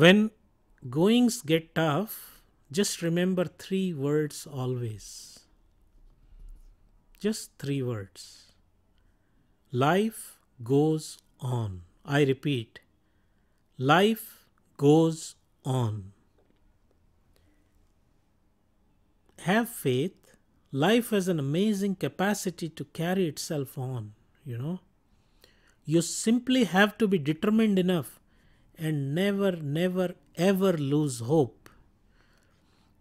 When goings get tough, just remember three words always. Just three words. Life goes on. I repeat, life goes on. Have faith. Life has an amazing capacity to carry itself on, you know. You simply have to be determined enough and never, never, ever lose hope.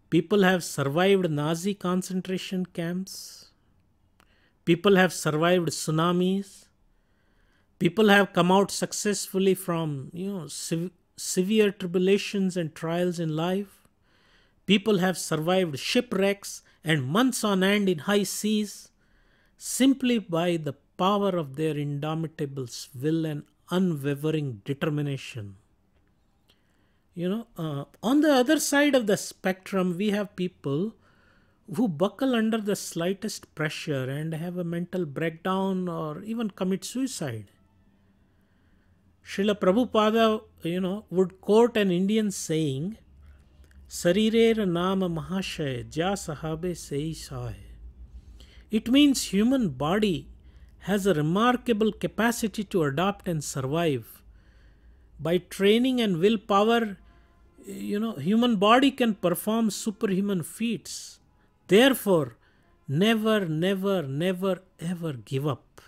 People have survived Nazi concentration camps. People have survived tsunamis. People have come out successfully from you know severe tribulations and trials in life. People have survived shipwrecks and months on end in high seas simply by the power of their indomitable will and unwavering determination you know uh, on the other side of the spectrum we have people who buckle under the slightest pressure and have a mental breakdown or even commit suicide Srila Prabhupada, you know, would quote an Indian saying, Sarirera Nama Mahashay Ja Sahabe Sei sahe." It means human body has a remarkable capacity to adapt and survive. By training and willpower, you know human body can perform superhuman feats therefore never never never ever give up